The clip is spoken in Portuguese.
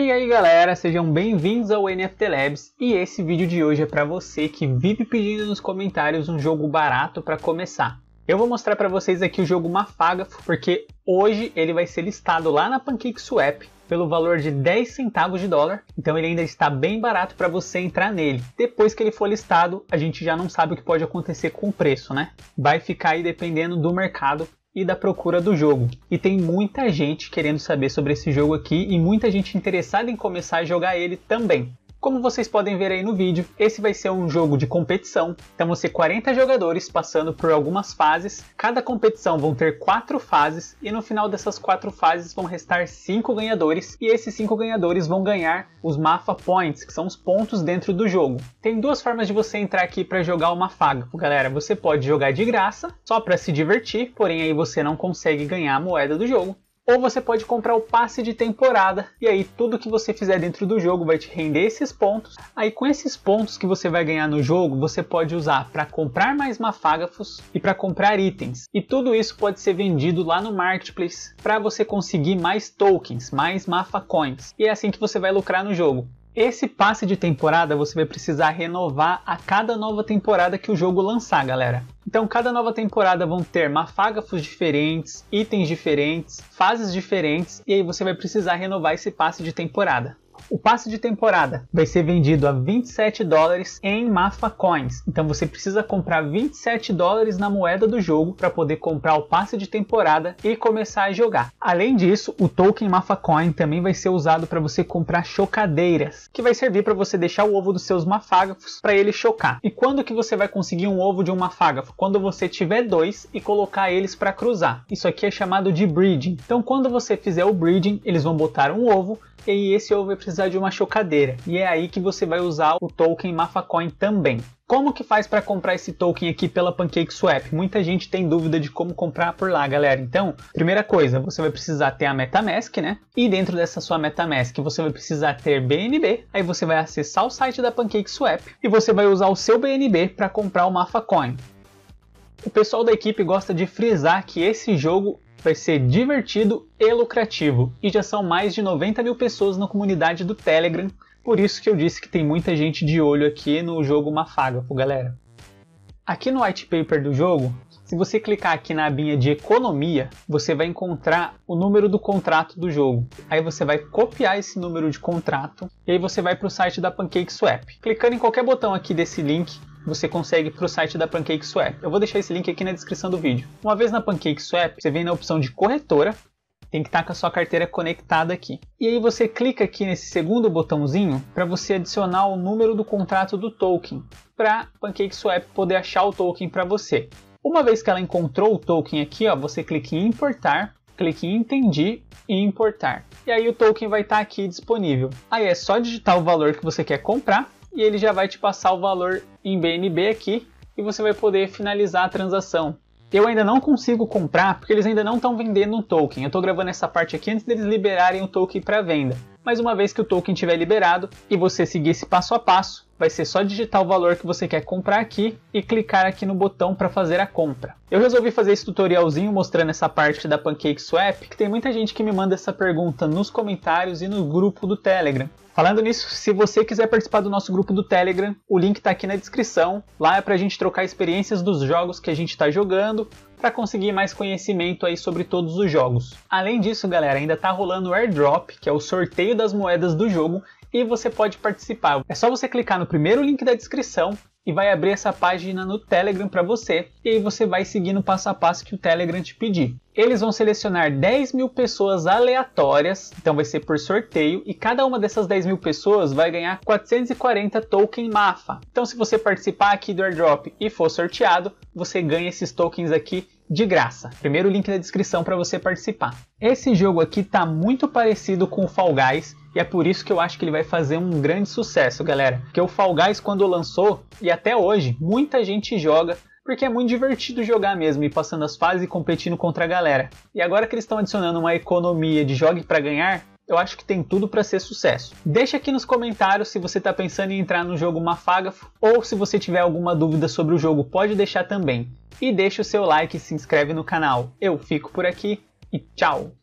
E aí galera, sejam bem-vindos ao NFT Labs e esse vídeo de hoje é para você que vive pedindo nos comentários um jogo barato para começar. Eu vou mostrar para vocês aqui o jogo Mafágafo, porque hoje ele vai ser listado lá na PancakeSwap pelo valor de 10 centavos de dólar, então ele ainda está bem barato para você entrar nele. Depois que ele for listado, a gente já não sabe o que pode acontecer com o preço, né? Vai ficar aí dependendo do mercado e da procura do jogo. E tem muita gente querendo saber sobre esse jogo aqui e muita gente interessada em começar a jogar ele também. Como vocês podem ver aí no vídeo, esse vai ser um jogo de competição, então vão ser 40 jogadores passando por algumas fases, cada competição vão ter 4 fases, e no final dessas 4 fases vão restar 5 ganhadores, e esses 5 ganhadores vão ganhar os Mafa Points, que são os pontos dentro do jogo. Tem duas formas de você entrar aqui para jogar o Mafago, galera, você pode jogar de graça, só para se divertir, porém aí você não consegue ganhar a moeda do jogo, ou você pode comprar o passe de temporada e aí tudo que você fizer dentro do jogo vai te render esses pontos. Aí com esses pontos que você vai ganhar no jogo, você pode usar para comprar mais mafágafos e para comprar itens. E tudo isso pode ser vendido lá no marketplace para você conseguir mais tokens, mais mafa coins. E é assim que você vai lucrar no jogo. Esse passe de temporada você vai precisar renovar a cada nova temporada que o jogo lançar, galera. Então, cada nova temporada vão ter mafágafos diferentes, itens diferentes, fases diferentes, e aí você vai precisar renovar esse passe de temporada. O passe de temporada vai ser vendido a 27 dólares em Mafa Coins. Então você precisa comprar 27 dólares na moeda do jogo para poder comprar o passe de temporada e começar a jogar. Além disso, o token Mafa Coin também vai ser usado para você comprar chocadeiras, que vai servir para você deixar o ovo dos seus mafágafos para ele chocar. E quando que você vai conseguir um ovo de um mafágafo? Quando você tiver dois e colocar eles para cruzar. Isso aqui é chamado de breeding. Então quando você fizer o breeding, eles vão botar um ovo e esse ovo vai precisar de uma chocadeira. E é aí que você vai usar o token MafaCoin também. Como que faz para comprar esse token aqui pela PancakeSwap? Muita gente tem dúvida de como comprar por lá, galera. Então, primeira coisa, você vai precisar ter a MetaMask, né? E dentro dessa sua MetaMask, você vai precisar ter BNB. Aí você vai acessar o site da PancakeSwap e você vai usar o seu BNB para comprar o MafaCoin. O pessoal da equipe gosta de frisar que esse jogo vai ser divertido e lucrativo, e já são mais de 90 mil pessoas na comunidade do Telegram, por isso que eu disse que tem muita gente de olho aqui no jogo Mafágrafo, galera. Aqui no white paper do jogo, se você clicar aqui na abinha de economia, você vai encontrar o número do contrato do jogo. Aí você vai copiar esse número de contrato e aí você vai para o site da PancakeSwap. Clicando em qualquer botão aqui desse link, você consegue para o site da PancakeSwap. Eu vou deixar esse link aqui na descrição do vídeo. Uma vez na PancakeSwap, você vem na opção de corretora, tem que estar com a sua carteira conectada aqui. E aí você clica aqui nesse segundo botãozinho para você adicionar o número do contrato do token, para PancakeSwap poder achar o token para você. Uma vez que ela encontrou o token aqui, ó, você clica em importar, clica em entendi e importar. E aí o token vai estar tá aqui disponível. Aí é só digitar o valor que você quer comprar e ele já vai te passar o valor em BNB aqui e você vai poder finalizar a transação. Eu ainda não consigo comprar porque eles ainda não estão vendendo um token. Eu estou gravando essa parte aqui antes deles liberarem o token para venda mas uma vez que o token tiver liberado e você seguir esse passo a passo, vai ser só digitar o valor que você quer comprar aqui e clicar aqui no botão para fazer a compra. Eu resolvi fazer esse tutorialzinho mostrando essa parte da PancakeSwap, que tem muita gente que me manda essa pergunta nos comentários e no grupo do Telegram. Falando nisso, se você quiser participar do nosso grupo do Telegram, o link está aqui na descrição. Lá é para a gente trocar experiências dos jogos que a gente está jogando, para conseguir mais conhecimento aí sobre todos os jogos. Além disso, galera, ainda tá rolando o airdrop, que é o sorteio das moedas do jogo, e você pode participar. É só você clicar no primeiro link da descrição e vai abrir essa página no Telegram para você. E aí você vai seguindo passo a passo que o Telegram te pedir. Eles vão selecionar 10 mil pessoas aleatórias, então vai ser por sorteio, e cada uma dessas 10 mil pessoas vai ganhar 440 token MAFA. Então, se você participar aqui do airdrop e for sorteado, você ganha esses tokens aqui de graça. Primeiro link na descrição para você participar. Esse jogo aqui tá muito parecido com o Fall Guys e é por isso que eu acho que ele vai fazer um grande sucesso, galera. Porque o Fall Guys quando lançou e e até hoje muita gente joga porque é muito divertido jogar mesmo e passando as fases e competindo contra a galera. E agora que eles estão adicionando uma economia de jogue para ganhar, eu acho que tem tudo para ser sucesso. Deixa aqui nos comentários se você está pensando em entrar no jogo Mafagafo ou se você tiver alguma dúvida sobre o jogo, pode deixar também. E deixa o seu like e se inscreve no canal. Eu fico por aqui e tchau!